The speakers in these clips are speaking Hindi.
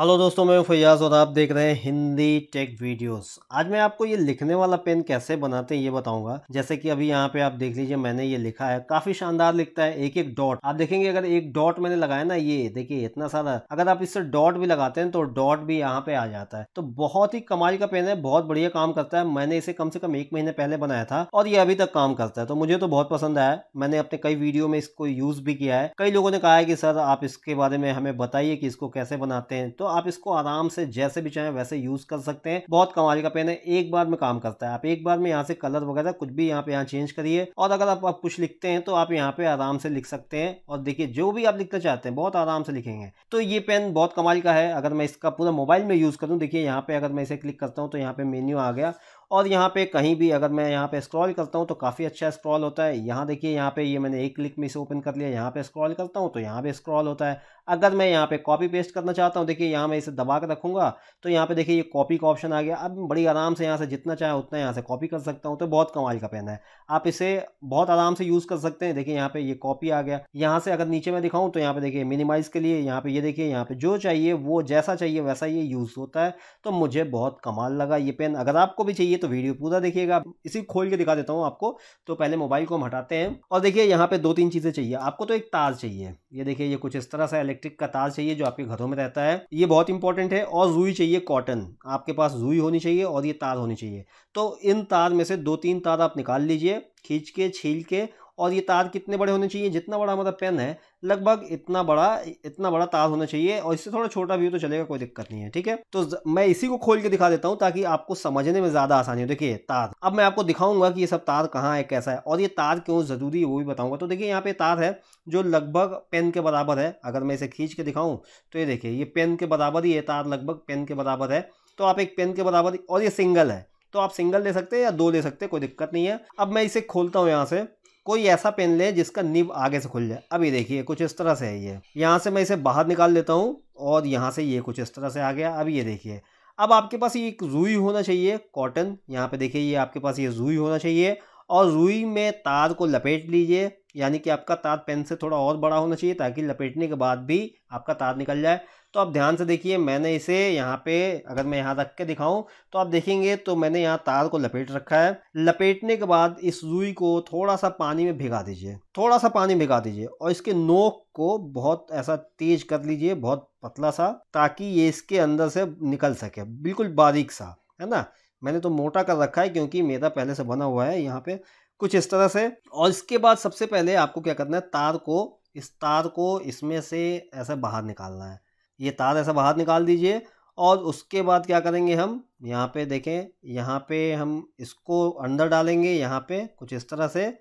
हेलो दोस्तों मैं फैयाज़ और आप देख रहे हैं हिंदी टेक वीडियोस आज मैं आपको ये लिखने वाला पेन कैसे बनाते हैं ये बताऊंगा जैसे कि अभी यहाँ पे आप देख लीजिए मैंने ये लिखा है काफ़ी शानदार लिखता है एक एक डॉट आप देखेंगे अगर एक डॉट मैंने लगाया ना ये देखिए इतना सारा अगर आप इससे डॉट भी लगाते हैं तो डॉट भी यहाँ पे आ जाता है तो बहुत ही कमाल का पेन है बहुत बढ़िया काम करता है मैंने इसे कम से कम एक महीने पहले बनाया था और ये अभी तक काम करता है तो मुझे तो बहुत पसंद आया मैंने अपने कई वीडियो में इसको यूज़ भी किया है कई लोगों ने कहा है कि सर आप इसके बारे में हमें बताइए कि इसको कैसे बनाते हैं तो आप इसको आराम से जैसे भी चाहें वैसे यूज कर सकते हैं बहुत कमाल का पेन है एक बार में काम करता है आप एक बार में यहाँ से कलर वगैरह कुछ भी यहाँ पे यहाँ चेंज करिए और अगर आप, कुछ लिखते हैं तो आप यहाँ पे आराम से लिख सकते हैं और देखिए जो भी आप लिखना चाहते हैं बहुत आराम से लिखेंगे तो ये पेन बहुत कमाल का है अगर मैं इसका पूरा मोबाइल में यूज करूँ देखिए यहाँ पे अगर मैं इसे क्लिक करता हूँ तो यहाँ पे मेन्यू आ गया और यहाँ पे कहीं भी अगर मैं यहाँ पे स्क्रॉल करता हूँ तो काफ़ी अच्छा स्क्रॉल होता है यहाँ देखिए यहाँ पे ये यह मैंने एक क्लिक में इसे ओपन कर लिया यहाँ पे स्क्रॉल करता हूँ तो यहाँ पे स्क्रॉल होता है अगर मैं यहाँ पे कॉपी पेस्ट करना चाहता हूँ देखिए यहाँ मैं इसे दबा कर रखूँगा तो यहाँ पे देखिए ये कॉपी का ऑप्शन आ गया अब बड़ी आराम से यहाँ से जितना चाहे उतना यहाँ से कॉपी कर सकता हूँ तो बहुत कमाल का पेन है आप इसे बहुत आराम से यूज़ कर सकते हैं देखिए यहाँ पे ये कॉपी आ गया यहाँ से अगर नीचे मैं दिखाऊँ तो यहाँ पे देखिए मिनिमाइज़ के लिए यहाँ पे ये देखिए यहाँ पे जो चाहिए वो जैसा चाहिए वैसा ये यूज़ होता है तो मुझे बहुत कमाल लगा ये पेन अगर आपको भी चाहिए तो वीडियो पूरा देखिएगा इसी खोल के दिखा देता हूँ आपको तो पहले मोबाइल को हम हटाते हैं और देखिए यहाँ पे दो तीन चीज़ें चाहिए आपको तो एक ताज चाहिए ये देखिए ये कुछ इस तरह सा इलेक्ट्रिक का ताज चाहिए जो आपके घरों में रहता है ये बहुत इंपॉर्टेंट है और जुई चाहिए कॉटन आपके पास जुई होनी चाहिए और ये तार होनी चाहिए तो इन तार में से दो तीन तार आप निकाल लीजिए खींच के छील के और ये तार कितने बड़े होने चाहिए जितना बड़ा हमारा पेन है लगभग इतना बड़ा इतना बड़ा तार होना चाहिए और इससे थोड़ा छोटा भी हो तो चलेगा कोई दिक्कत नहीं है ठीक है तो मैं इसी को खोल के दिखा देता हूँ ताकि आपको समझने में ज़्यादा आसानी हो देखिए तार अब मैं आपको दिखाऊंगा कि ये सब तार कहाँ है कैसा है और ये तार क्यों ज़रूरी है वो भी बताऊँगा तो देखिए यहाँ पे तार है जो लगभग पेन के बराबर है अगर मैं इसे खींच के दिखाऊँ तो ये देखिए ये पेन के बराबर ही ये तार लगभग पेन के बराबर है तो आप एक पेन के बराबर और ये सिंगल है तो आप सिंगल ले सकते हैं या दो ले सकते हैं कोई दिक्कत नहीं है अब मैं इसे खोलता हूँ यहाँ से कोई ऐसा पेन लें जिसका निब आगे से खुल जाए अभी देखिए कुछ इस तरह से है ये यहाँ से मैं इसे बाहर निकाल लेता हूँ और यहाँ से ये कुछ इस तरह से आ गया अब ये देखिए अब आपके पास ये एक जूई होना चाहिए कॉटन यहाँ पे देखिए ये आपके पास ये जूई होना चाहिए और रुई में तार को लपेट लीजिए यानी कि आपका तार पेन से थोड़ा और बड़ा होना चाहिए ताकि लपेटने के बाद भी आपका तार निकल जाए तो आप ध्यान से देखिए मैंने इसे यहाँ पे अगर मैं यहाँ रख के दिखाऊं तो आप देखेंगे तो मैंने यहाँ तार को लपेट रखा है लपेटने के बाद इस रुई को थोड़ा सा पानी में भिगा दीजिए थोड़ा सा पानी भिगा दीजिए और इसके नोक को बहुत ऐसा तेज कर लीजिए बहुत पतला सा ताकि ये इसके अंदर से निकल सके बिल्कुल बारीक सा है ना मैंने तो मोटा कर रखा है क्योंकि मैदा पहले से बना हुआ है यहाँ पे कुछ इस तरह से और इसके बाद सबसे पहले आपको क्या करना है तार को इस तार को इसमें से ऐसा बाहर निकालना है ये तार ऐसा बाहर निकाल दीजिए और उसके बाद क्या करेंगे हम यहाँ पे देखें यहाँ पे हम इसको अंदर डालेंगे यहाँ पे कुछ इस तरह से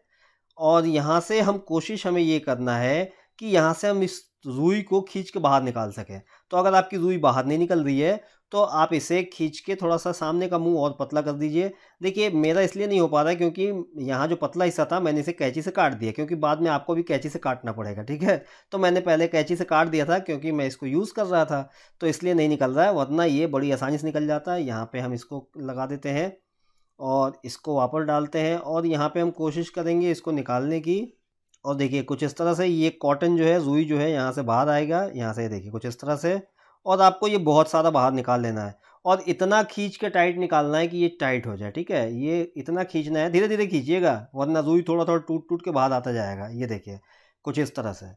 और यहाँ से हम कोशिश हमें ये करना है कि यहाँ से हम इस रुई को खींच के बाहर निकाल सकें तो अगर आपकी रुई बाहर नहीं निकल रही है तो आप इसे खींच के थोड़ा सा सामने का मुंह और पतला कर दीजिए देखिए मेरा इसलिए नहीं हो पा रहा है क्योंकि यहाँ जो पतला हिस्सा था मैंने इसे कैंची से काट दिया क्योंकि बाद में आपको भी कैंची से काटना पड़ेगा ठीक है तो मैंने पहले कैंची से काट दिया था क्योंकि मैं इसको यूज़ कर रहा था तो इसलिए नहीं निकल रहा है वरना ये बड़ी आसानी से निकल जाता है यहाँ पर हम इसको लगा देते हैं और इसको वापस डालते हैं और यहाँ पर हम कोशिश करेंगे इसको निकालने की और देखिए कुछ इस तरह से ये कॉटन जो है रुई जो है यहाँ से बाहर आएगा यहाँ से देखिए कुछ इस तरह से और आपको ये बहुत सारा बाहर निकाल लेना है और इतना खींच के टाइट निकालना है कि ये टाइट हो जाए ठीक है ये इतना खींचना है धीरे धीरे खींचिएगा वरना रुई थोड़ा थोड़ा टूट टूट के बाहर आता जाएगा ये देखिए कुछ इस तरह से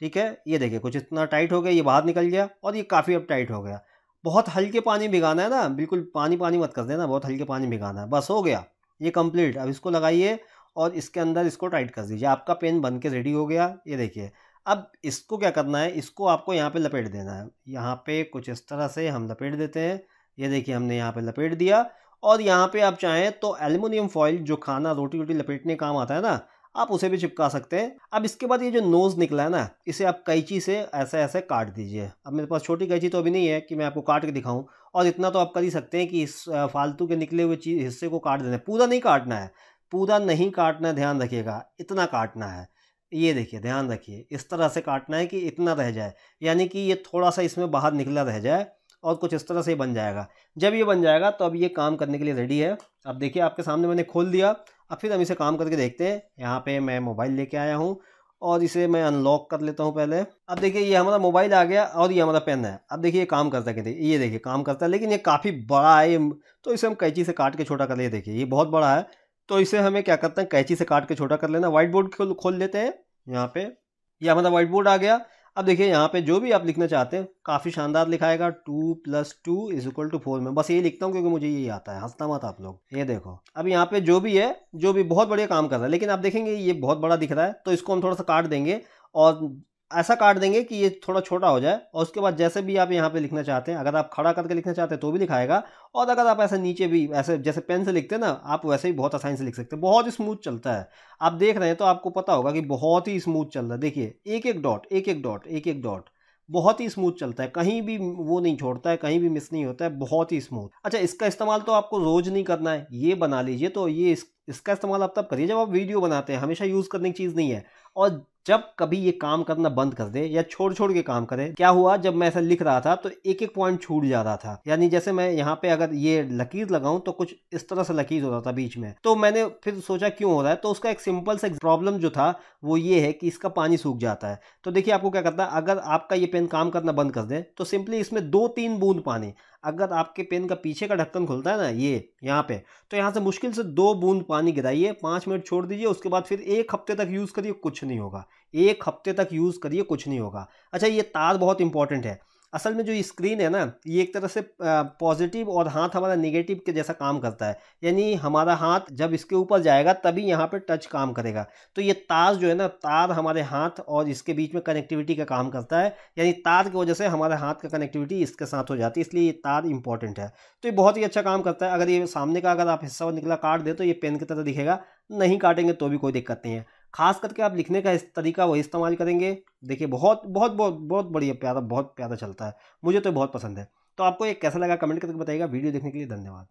ठीक है ये देखिए कुछ इतना टाइट हो गया ये बाहर निकल गया और ये काफ़ी अब टाइट हो गया बहुत हल्के पानी भिगाना है ना बिल्कुल पानी पानी मत कर देना बहुत हल्के पानी भिगाना है बस हो गया ये कंप्लीट अब इसको लगाइए और इसके अंदर इसको टाइट कर दीजिए आपका पेन बन के रेडी हो गया ये देखिए अब इसको क्या करना है इसको आपको यहाँ पे लपेट देना है यहाँ पे कुछ इस तरह से हम लपेट देते हैं ये देखिए हमने यहाँ पे लपेट दिया और यहाँ पे आप चाहें तो एल्युमिनियम फॉइल जो खाना रोटी रोटी लपेटने काम आता है ना आप उसे भी चिपका सकते हैं अब इसके बाद ये जो नोज़ निकला है ना इसे आप कैंची से ऐसे ऐसे काट दीजिए अब मेरे पास छोटी कैंची तो अभी नहीं है कि मैं आपको काट के दिखाऊं और इतना तो आप कर ही सकते हैं कि इस फालतू के निकले हुए चीज हिस्से को काट देना है पूरा नहीं काटना है पूरा नहीं काटना ध्यान रखिएगा इतना काटना है ये देखिए ध्यान रखिए इस तरह से काटना है कि इतना रह जाए यानी कि ये थोड़ा सा इसमें बाहर निकला रह जाए और कुछ इस तरह से बन जाएगा जब ये बन जाएगा तो अब ये काम करने के लिए रेडी है अब देखिए आपके सामने मैंने खोल दिया अब फिर हम इसे काम करके देखते हैं यहाँ पे मैं मोबाइल लेके आया हूँ और इसे मैं अनलॉक कर लेता हूँ पहले अब देखिए ये हमारा मोबाइल आ गया और ये हमारा पेन है अब देखिए ये काम करता है ये देखिए काम करता है लेकिन ये काफ़ी बड़ा है ये तो इसे हम कैची से काट के छोटा कर लिए देखिए ये बहुत बड़ा है तो इसे हमें क्या करते हैं कैंची से काट के छोटा कर लेना व्हाइट बोर्ड खोल खोल लेते हैं यहाँ पे ये हमारा व्हाइट बोर्ड आ गया अब देखिए यहाँ पे जो भी आप लिखना चाहते हैं काफ़ी शानदार लिखाएगा two plus two is equal to four में बस यही लिखता हूँ क्योंकि मुझे यही आता है हंसता मत आप लोग ये देखो अब यहाँ पे जो भी है जो भी बहुत बढ़िया काम कर रहा है लेकिन आप देखेंगे ये बहुत बड़ा दिख रहा है तो इसको हम थोड़ा सा काट देंगे और ऐसा काट देंगे कि ये थोड़ा छोटा हो जाए और उसके बाद जैसे भी आप यहाँ पे लिखना चाहते हैं अगर आप खड़ा करके लिखना चाहते हैं तो भी लिखाएगा और अगर आप ऐसे नीचे भी ऐसे जैसे पेन से लिखते हैं ना आप वैसे ही बहुत आसानी से लिख सकते हैं बहुत ही स्मूथ चलता है आप देख रहे हैं तो आपको पता होगा कि बहुत ही स्मूथ चल रहा है देखिए एक एक डॉट एक एक डॉट एक एक डॉट बहुत ही स्मूथ चलता है कहीं भी वो नहीं छोड़ता है कहीं भी मिस नहीं होता है बहुत ही स्मूथ अच्छा इसका इस्तेमाल तो आपको रोज़ नहीं करना है ये बना लीजिए तो ये इस, इसका इस्तेमाल आप तब करिए जब आप वीडियो बनाते हैं हमेशा यूज़ करने की चीज़ नहीं है और जब कभी ये काम करना बंद कर दे या छोड़ छोड़ के काम करे क्या हुआ जब मैं ऐसा लिख रहा था तो एक एक पॉइंट छूट जा रहा था यानी जैसे मैं यहाँ पे अगर ये लकीर लगाऊं तो कुछ इस तरह से लकीर हो रहा था बीच में तो मैंने फिर सोचा क्यों हो रहा है तो उसका एक सिंपल सा प्रॉब्लम जो था वो ये है कि इसका पानी सूख जाता है तो देखिए आपको क्या करता है अगर आपका ये पेन काम करना बंद कर दे तो सिंपली इसमें दो तीन बूंद पानी अगर आपके पेन का पीछे का ढक्कन खुलता है ना ये यहाँ पे तो यहाँ से मुश्किल से दो बूंद पानी गिराइए पाँच मिनट छोड़ दीजिए उसके बाद फिर एक हफ्ते तक यूज़ करिए कुछ नहीं होगा एक हफ्ते तक यूज़ करिए कुछ नहीं होगा अच्छा ये तार बहुत इंपॉर्टेंट है असल में जो स्क्रीन है ना ये एक तरह से पॉजिटिव और हाथ हमारा नेगेटिव के जैसा काम करता है यानी हमारा हाथ जब इसके ऊपर जाएगा तभी यहाँ पे टच काम करेगा तो ये तार जो है ना तार हमारे हाथ और इसके बीच में कनेक्टिविटी का काम करता है यानी तार की वजह से हमारे हाथ का कनेक्टिविटी इसके साथ हो जाती है इसलिए ये तार इंपॉर्टेंट है तो ये बहुत ही अच्छा काम करता है अगर ये सामने का अगर आप हिस्सा निकला काट दें तो ये पेन की तरह दिखेगा नहीं काटेंगे तो भी कोई दिक्कत नहीं है खास करके आप लिखने का इस तरीका वही इस्तेमाल करेंगे देखिए बहुत बहुत बहुत बहुत बढ़िया प्यारा बहुत प्यारा चलता है मुझे तो बहुत पसंद है तो आपको ये कैसा लगा कमेंट करके बताइएगा वीडियो देखने के लिए धन्यवाद